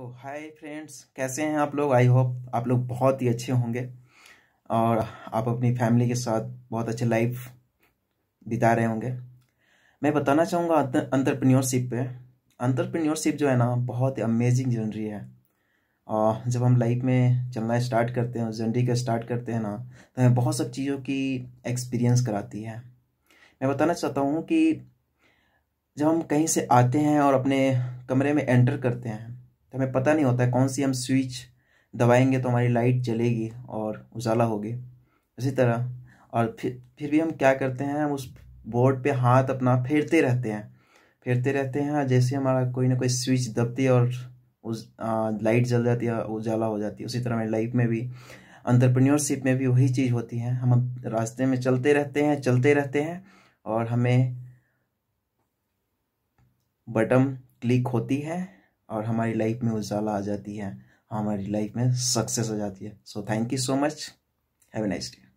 ओ hi friends कैसे हैं आप लोग आई होप आप लोग बहुत ही अच्छे होंगे और आप अपनी फैमिली के साथ बहुत अच्छे लाइफ बिता रहे होंगे मैं बताना चाहूँगा अंतरप्रन्योरशिप पे अंतरप्रन्योरशिप जो है ना बहुत ही अमेजिंग जनरी है और जब हम लाइफ में चलना स्टार्ट करते हैं जनरी का स्टार्ट करते हैं ना तो हमें बहुत सब चीज़ों की एक्सपीरियंस कराती है मैं बताना चाहता हूँ कि जब हम कहीं से आते हैं और अपने कमरे में एंटर करते हैं तो हमें पता नहीं होता है कौन सी हम स्विच दबाएंगे तो हमारी लाइट जलेगी और उजाला होगी इसी तरह और फिर फिर भी हम क्या करते हैं हम उस बोर्ड पे हाथ अपना फेरते रहते हैं फेरते रहते हैं जैसे हमारा कोई ना कोई स्विच दबती है और उस आ, लाइट जल जाती है उजाला हो जाती है उसी तरह हमारी लाइफ में भी अंतरप्रन्योरशिप में भी वही चीज़ होती है हम रास्ते में चलते रहते हैं चलते रहते हैं और हमें बटन क्लिक होती है और हमारी लाइफ में उजाला आ जाती है हमारी लाइफ में सक्सेस हो जाती है so thank you so much have a nice day